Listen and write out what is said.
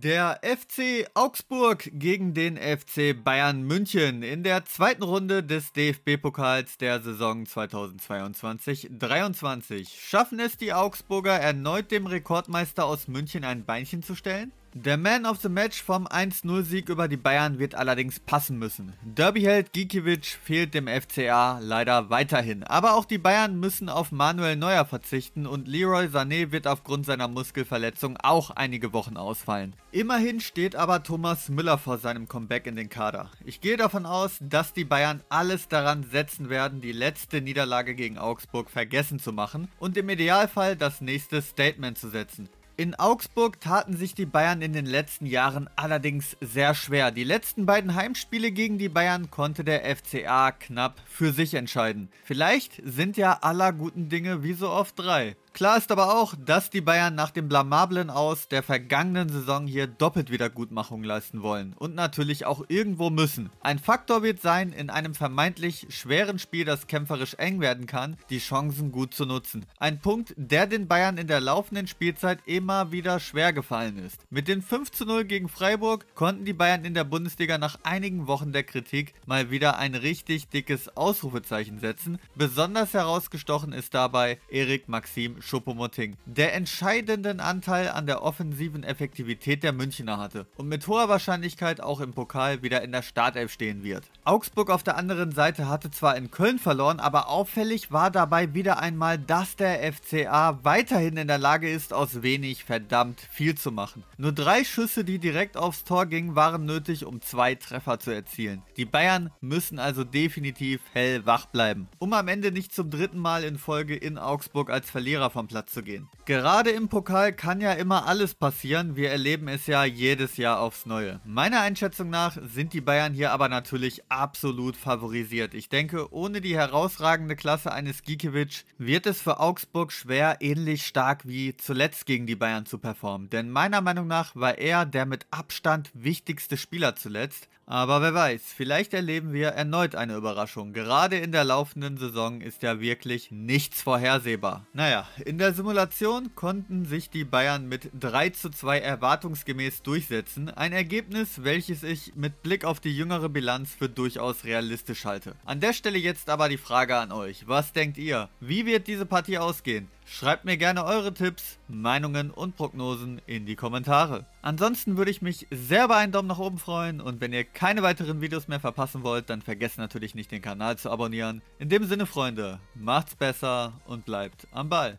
Der FC Augsburg gegen den FC Bayern München in der zweiten Runde des DFB-Pokals der Saison 2022-23. Schaffen es die Augsburger erneut dem Rekordmeister aus München ein Beinchen zu stellen? Der Man of the Match vom 1-0-Sieg über die Bayern wird allerdings passen müssen. Derbyheld Gikiewicz fehlt dem FCA leider weiterhin. Aber auch die Bayern müssen auf Manuel Neuer verzichten und Leroy Sané wird aufgrund seiner Muskelverletzung auch einige Wochen ausfallen. Immerhin steht aber Thomas Müller vor seinem Comeback in den Kader. Ich gehe davon aus, dass die Bayern alles daran setzen werden, die letzte Niederlage gegen Augsburg vergessen zu machen und im Idealfall das nächste Statement zu setzen. In Augsburg taten sich die Bayern in den letzten Jahren allerdings sehr schwer. Die letzten beiden Heimspiele gegen die Bayern konnte der FCA knapp für sich entscheiden. Vielleicht sind ja aller guten Dinge wie so oft drei. Klar ist aber auch, dass die Bayern nach dem blamablen Aus der vergangenen Saison hier doppelt Wiedergutmachung leisten wollen und natürlich auch irgendwo müssen. Ein Faktor wird sein, in einem vermeintlich schweren Spiel, das kämpferisch eng werden kann, die Chancen gut zu nutzen. Ein Punkt, der den Bayern in der laufenden Spielzeit eben immer wieder schwer gefallen ist. Mit dem 5 zu 0 gegen Freiburg konnten die Bayern in der Bundesliga nach einigen Wochen der Kritik mal wieder ein richtig dickes Ausrufezeichen setzen. Besonders herausgestochen ist dabei Erik Maxim Schuppomoting, der entscheidenden Anteil an der offensiven Effektivität der Münchner hatte und mit hoher Wahrscheinlichkeit auch im Pokal wieder in der Startelf stehen wird. Augsburg auf der anderen Seite hatte zwar in Köln verloren, aber auffällig war dabei wieder einmal, dass der FCA weiterhin in der Lage ist, aus wenig nicht verdammt viel zu machen. Nur drei Schüsse, die direkt aufs Tor gingen, waren nötig, um zwei Treffer zu erzielen. Die Bayern müssen also definitiv hell wach bleiben, um am Ende nicht zum dritten Mal in Folge in Augsburg als Verlierer vom Platz zu gehen. Gerade im Pokal kann ja immer alles passieren, wir erleben es ja jedes Jahr aufs Neue. Meiner Einschätzung nach sind die Bayern hier aber natürlich absolut favorisiert. Ich denke, ohne die herausragende Klasse eines Gikiewicz wird es für Augsburg schwer, ähnlich stark wie zuletzt gegen die Bayern Bayern zu performen, denn meiner Meinung nach war er der mit Abstand wichtigste Spieler zuletzt aber wer weiß, vielleicht erleben wir erneut eine Überraschung. Gerade in der laufenden Saison ist ja wirklich nichts vorhersehbar. Naja, in der Simulation konnten sich die Bayern mit 3 zu 2 erwartungsgemäß durchsetzen. Ein Ergebnis, welches ich mit Blick auf die jüngere Bilanz für durchaus realistisch halte. An der Stelle jetzt aber die Frage an euch. Was denkt ihr? Wie wird diese Partie ausgehen? Schreibt mir gerne eure Tipps, Meinungen und Prognosen in die Kommentare. Ansonsten würde ich mich sehr über einen Daumen nach oben freuen und wenn ihr keine weiteren Videos mehr verpassen wollt, dann vergesst natürlich nicht den Kanal zu abonnieren. In dem Sinne Freunde, macht's besser und bleibt am Ball.